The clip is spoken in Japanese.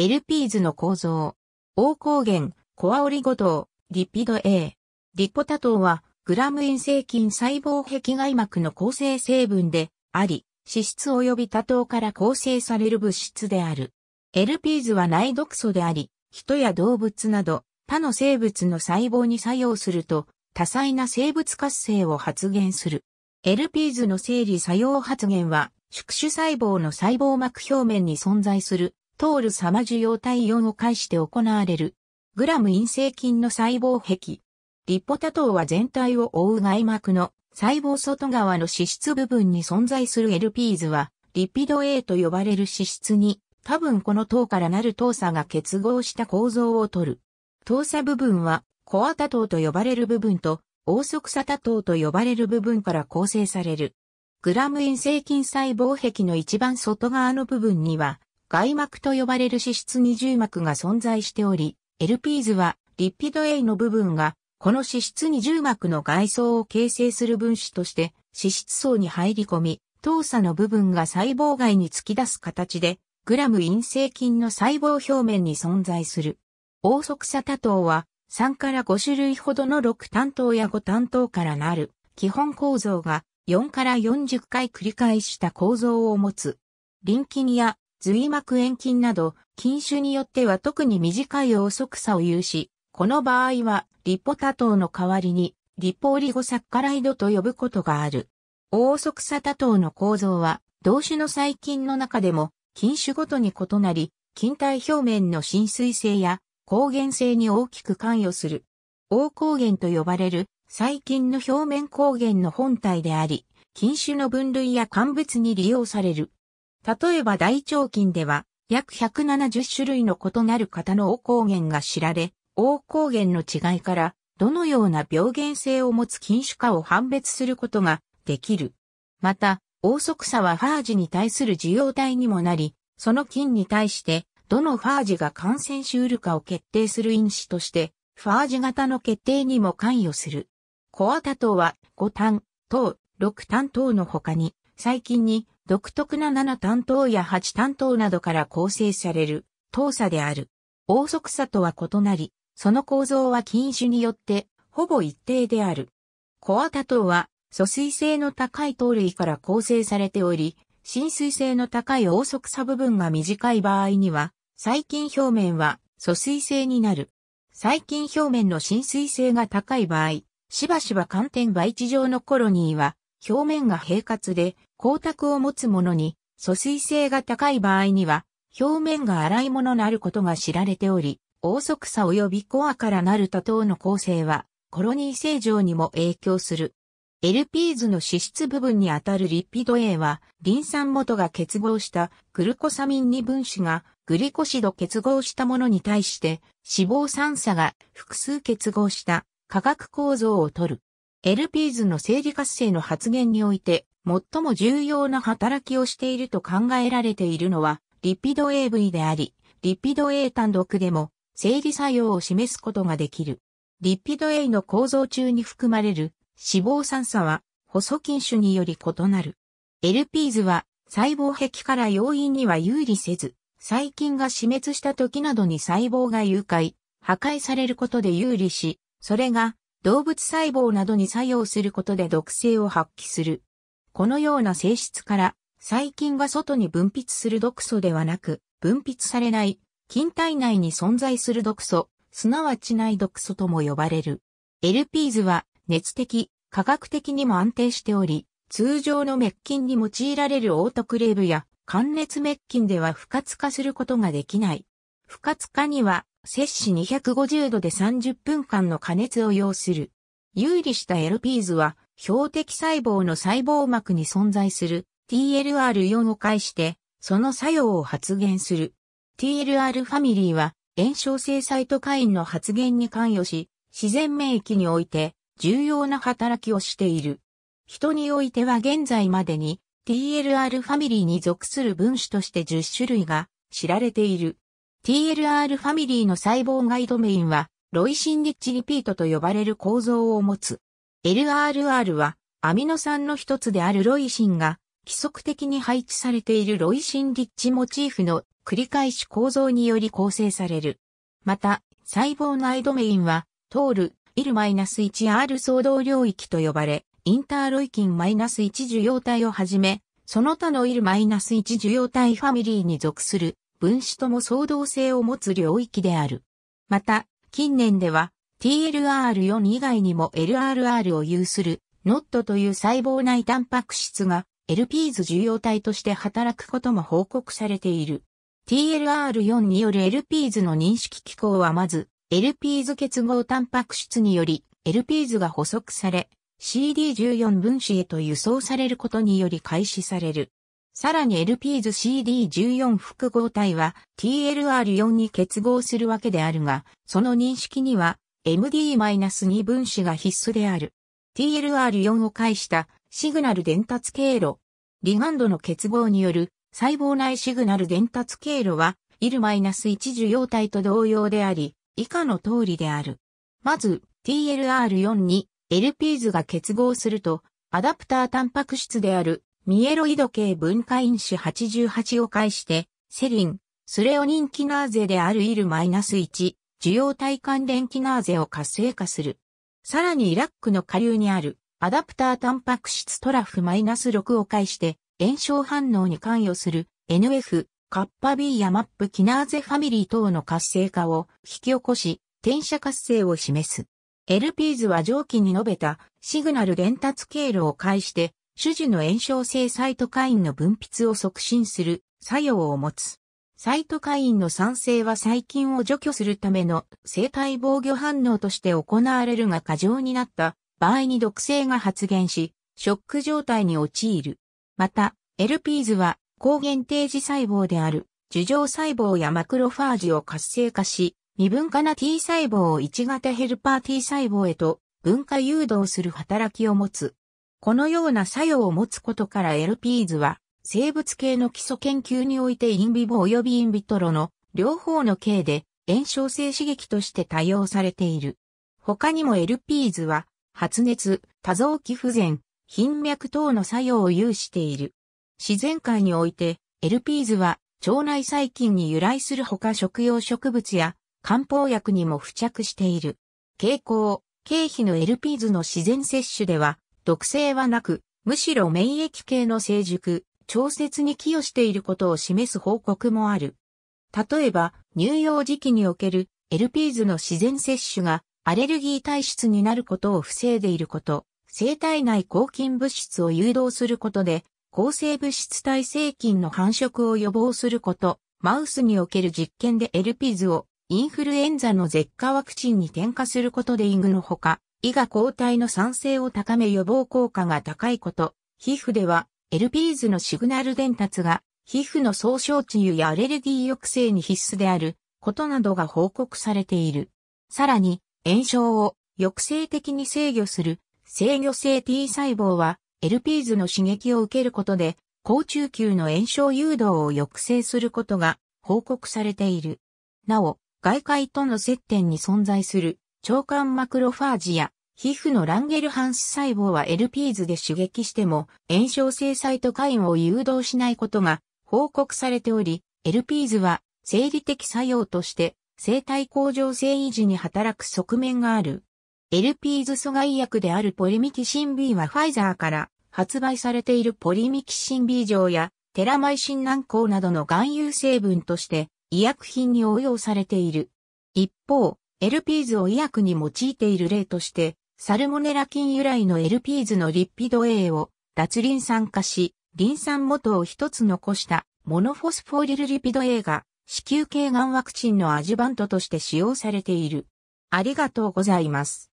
LP 図の構造。王光源、コアオリゴ糖、リピド A。リポタ糖は、グラム陰性菌細胞壁外膜の構成成分であり、脂質及び多糖から構成される物質である。LP 図は内毒素であり、人や動物など、他の生物の細胞に作用すると、多彩な生物活性を発現する。LP 図の生理作用発現は、宿主細胞の細胞膜表面に存在するトール様受容体温を介して行われる。グラム陰性菌の細胞壁。リポタ糖は全体を覆う外膜の細胞外側の脂質部分に存在する LP 図は、リピド A と呼ばれる脂質に、多分この糖からなる糖鎖が結合した構造をとる。糖鎖部分は、コア多糖と呼ばれる部分と、オーソクサ多糖と呼ばれる部分から構成される。グラム陰性菌細胞壁の一番外側の部分には、外膜と呼ばれる脂質二重膜が存在しており、LPs はリピド A の部分がこの脂質二重膜の外層を形成する分子として脂質層に入り込み、糖鎖の部分が細胞外に突き出す形で、グラム陰性菌の細胞表面に存在する。オーソクサ多糖は3から5種類ほどの6担当や5担当からなる基本構造が4から40回繰り返した構造を持つ。リンキニや髄膜炎菌など、菌種によっては特に短い遅くさを有し、この場合は、リポ多糖の代わりに、リポオリゴサッカライドと呼ぶことがある。オオソクサ多糖の構造は、同種の細菌の中でも、菌種ごとに異なり、菌体表面の浸水性や抗原性に大きく関与する。黄抗原と呼ばれる細菌の表面抗原の本体であり、菌種の分類や乾物に利用される。例えば大腸菌では、約170種類の異なる型の O 抗原が知られ、O 抗原の違いから、どのような病原性を持つ菌種かを判別することができる。また、オ速差はファージに対する受容体にもなり、その菌に対して、どのファージが感染しうるかを決定する因子として、ファージ型の決定にも関与する。コアタ糖は5単、等、6単等の他に、細菌に独特な7担当や8担当などから構成される、等差である。王足差とは異なり、その構造は禁酒によって、ほぼ一定である。コアタ糖は、疎水性の高い刀類から構成されており、浸水性の高い王足差部分が短い場合には、細菌表面は疎水性になる。細菌表面の浸水性が高い場合、しばしば寒天培地上のコロニーは表面が平滑で光沢を持つものに、疎水性が高い場合には、表面が粗いものなることが知られており、王則さ及びコアからなる多糖の構成は、コロニー正常にも影響する。LP 図の脂質部分にあたるリピド A は、リン酸元が結合したグルコサミン2分子がグリコシド結合したものに対して、脂肪酸差が複数結合した化学構造をとる。LPs の生理活性の発現において、最も重要な働きをしていると考えられているのは、リピド AV であり、リピド A 単独でも、生理作用を示すことができる。リピド A の構造中に含まれる脂肪酸素は、細菌種により異なる。LPs は、細胞壁から要因には有利せず、細菌が死滅した時などに細胞が誘拐、破壊されることで有利し、それが動物細胞などに作用することで毒性を発揮する。このような性質から、細菌が外に分泌する毒素ではなく、分泌されない、菌体内に存在する毒素、すなわち内毒素とも呼ばれる。LP 図は、熱的、科学的にも安定しており、通常の滅菌に用いられるオートクレーブや、寒熱滅菌では不活化することができない。不活化には、摂氏250度で30分間の加熱を要する。有利した LPs は、標的細胞の細胞膜に存在する TLR4 を介して、その作用を発現する。TLR ファミリーは、炎症性サイトカインの発現に関与し、自然免疫において重要な働きをしている。人においては現在までに TLR ファミリーに属する分子として10種類が知られている。TLR ファミリーの細胞外ドメインは、ロイシンリッチリピートと呼ばれる構造を持つ。LRR は、アミノ酸の一つであるロイシンが、規則的に配置されているロイシンリッチモチーフの繰り返し構造により構成される。また、細胞内ドメインは、トール、ナス1 r 相動領域と呼ばれ、インターロイキン -1 受容体をはじめ、その他のナス1受容体ファミリーに属する分子とも相動性を持つ領域である。また、近年では TLR4 以外にも LRR を有する NOT という細胞内タンパク質が LPs 受容体として働くことも報告されている。TLR4 による LPs の認識機構はまず、LPs 結合タンパク質により LPs が補足され、CD14 分子へと輸送されることにより開始される。さらに LPs CD14 複合体は TLR4 に結合するわけであるが、その認識には MD-2 分子が必須である。TLR4 を介したシグナル伝達経路。リガンドの結合による細胞内シグナル伝達経路は IL-1 受容体と同様であり、以下の通りである。まず TLR4 に LPs が結合すると、アダプタータンパク質であるミエロイド系文化因子88を介して、セリン、スレオニンキナーゼであるイル -1、受容体関連キナーゼを活性化する。さらにイラックの下流にあるアダプタータンパク質トラフ -6 を介して、炎症反応に関与する NF、カッパ B やマップキナーゼファミリー等の活性化を引き起こし、転写活性を示す。LPs は上記に述べたシグナル伝達経路を介して種樹の炎症性サイトカインの分泌を促進する作用を持つ。サイトカインの酸性は細菌を除去するための生体防御反応として行われるが過剰になった場合に毒性が発現し、ショック状態に陥る。また、LPs は抗原定時細胞である樹状細胞やマクロファージを活性化し、未分化な T 細胞を1型ヘルパー T 細胞へと分化誘導する働きを持つ。このような作用を持つことから l p 図は、生物系の基礎研究においてインビボ及びインビトロの両方の系で炎症性刺激として多用されている。他にも l p 図は発熱、多臓器不全、頻脈等の作用を有している。自然界において l p 図は腸内細菌に由来するほか食用植物や漢方薬にも付着している。傾向、経費の l p 図の自然摂取では毒性はなく、むしろ免疫系の成熟、調節に寄与していることを示す報告もある。例えば、乳幼児期における l p 図の自然摂取がアレルギー体質になることを防いでいること、生体内抗菌物質を誘導することで、抗生物質耐性菌の繁殖を予防すること、マウスにおける実験で l p 図をインフルエンザの舌下ワクチンに添加することでイングのほか、胃が抗体の酸性を高め予防効果が高いこと、皮膚では l p 図のシグナル伝達が皮膚の総症治癒やアレルギー抑制に必須であることなどが報告されている。さらに炎症を抑制的に制御する制御性 T 細胞は l p 図の刺激を受けることで高中級の炎症誘導を抑制することが報告されている。なお、外界との接点に存在する腸管マクロファージや皮膚のランゲルハンス細胞は LP 図で刺激しても炎症性サイトカインを誘導しないことが報告されており、LP 図は生理的作用として生体向上性維持に働く側面がある。LP 図阻害薬であるポリミキシン B はファイザーから発売されているポリミキシン B 錠やテラマイシン軟膏などの含有成分として医薬品に応用されている。一方、LP 図を医薬に用いている例として、サルモネラ菌由来の l p 図のリピド A を脱リン酸化し、リン酸元を一つ残したモノフォスフォーリルリピド A が子宮頸がんワクチンのアジュバントとして使用されている。ありがとうございます。